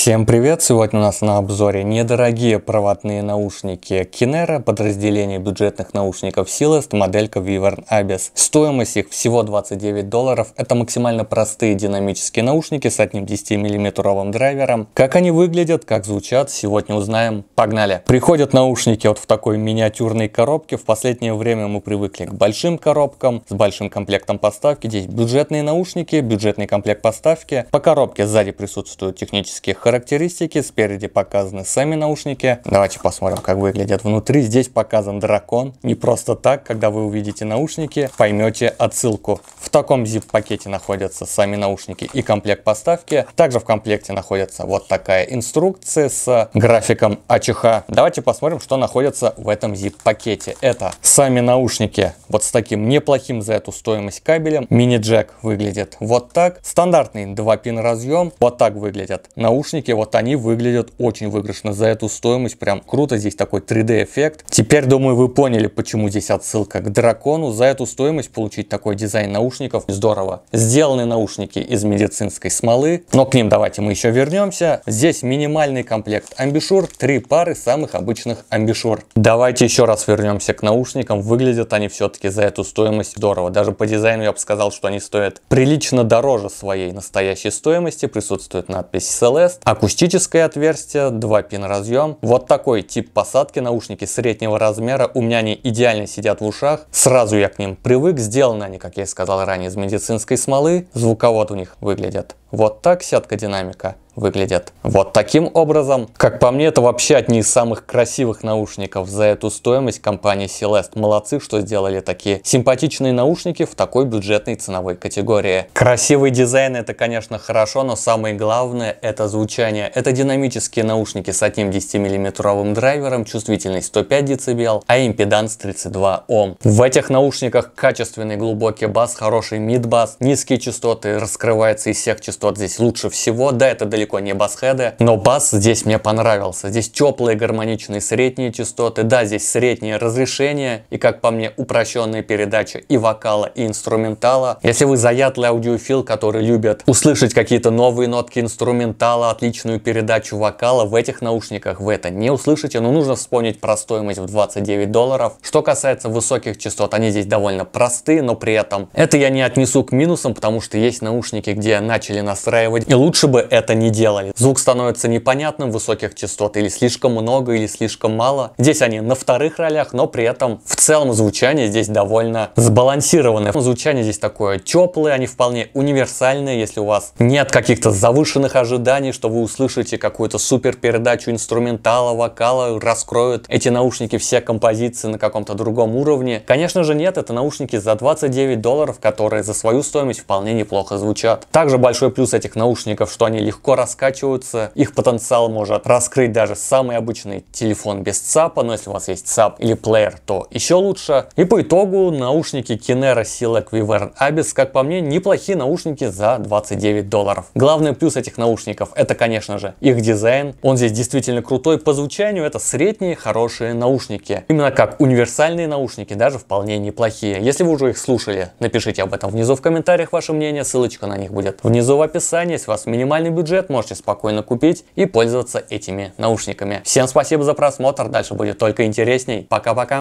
Всем привет! Сегодня у нас на обзоре недорогие проводные наушники Kinera, подразделение бюджетных наушников Silest, моделька Vivern Abyss. Стоимость их всего 29 долларов. Это максимально простые динамические наушники с одним 10 миллиметровым драйвером. Как они выглядят, как звучат, сегодня узнаем. Погнали! Приходят наушники вот в такой миниатюрной коробке. В последнее время мы привыкли к большим коробкам с большим комплектом поставки. Здесь бюджетные наушники, бюджетный комплект поставки. По коробке сзади присутствуют технические характеристики характеристики, спереди показаны сами наушники. Давайте посмотрим, как выглядят внутри. Здесь показан дракон. Не просто так, когда вы увидите наушники, поймете отсылку. В таком zip-пакете находятся сами наушники и комплект поставки. Также в комплекте находится вот такая инструкция с графиком АЧХ. Давайте посмотрим, что находится в этом zip-пакете. Это сами наушники вот с таким неплохим за эту стоимость кабелем. Мини-джек выглядит вот так. Стандартный 2-пин разъем. Вот так выглядят наушники наушники, вот они выглядят очень выигрышно. За эту стоимость прям круто, здесь такой 3D эффект. Теперь, думаю, вы поняли, почему здесь отсылка к дракону. За эту стоимость получить такой дизайн наушников здорово. Сделаны наушники из медицинской смолы, но к ним давайте мы еще вернемся. Здесь минимальный комплект амбишур, три пары самых обычных амбишур. Давайте еще раз вернемся к наушникам. Выглядят они все-таки за эту стоимость здорово. Даже по дизайну я бы сказал, что они стоят прилично дороже своей настоящей стоимости. Присутствует надпись Celeste. Акустическое отверстие, два пин-разъем. Вот такой тип посадки наушники среднего размера. У меня они идеально сидят в ушах. Сразу я к ним привык. Сделаны они, как я и сказал ранее, из медицинской смолы. Звуковод у них выглядят. Вот так сетка динамика выглядит. Вот таким образом. Как по мне, это вообще одни из самых красивых наушников. За эту стоимость компании Celeste молодцы, что сделали такие симпатичные наушники в такой бюджетной ценовой категории. Красивый дизайн это, конечно, хорошо, но самое главное это звучание. Это динамические наушники с одним 10 миллиметровым драйвером, чувствительность 105 дБ, а импеданс 32 Ом. В этих наушниках качественный глубокий бас, хороший мид-бас, низкие частоты, раскрывается из всех частот тот здесь лучше всего. Да, это далеко не басхеды, но бас здесь мне понравился. Здесь теплые гармоничные средние частоты, да, здесь среднее разрешение и, как по мне, упрощенная передача и вокала, и инструментала. Если вы заядлый аудиофил, который любит услышать какие-то новые нотки инструментала, отличную передачу вокала, в этих наушниках вы это не услышите, но нужно вспомнить про стоимость в 29 долларов. Что касается высоких частот, они здесь довольно простые, но при этом это я не отнесу к минусам, потому что есть наушники, где начали на настраивать, и лучше бы это не делали. Звук становится непонятным высоких частот, или слишком много, или слишком мало. Здесь они на вторых ролях, но при этом в целом звучание здесь довольно сбалансированное. Звучание здесь такое теплое, они вполне универсальные, если у вас нет каких-то завышенных ожиданий, что вы услышите какую-то супер передачу инструментала, вокала, раскроют эти наушники все композиции на каком-то другом уровне. Конечно же нет, это наушники за 29 долларов, которые за свою стоимость вполне неплохо звучат. Также большой плюс плюс этих наушников, что они легко раскачиваются, их потенциал может раскрыть даже самый обычный телефон без ЦАПа, но если у вас есть ЦАП или плеер, то еще лучше. И по итогу наушники Kinera Select Wyvern Abyss, как по мне, неплохие наушники за 29 долларов. Главный плюс этих наушников это, конечно же, их дизайн. Он здесь действительно крутой по звучанию, это средние хорошие наушники. Именно как универсальные наушники, даже вполне неплохие. Если вы уже их слушали, напишите об этом внизу в комментариях ваше мнение, ссылочка на них будет внизу в описании описании, если у вас минимальный бюджет, можете спокойно купить и пользоваться этими наушниками. Всем спасибо за просмотр, дальше будет только интересней. Пока-пока.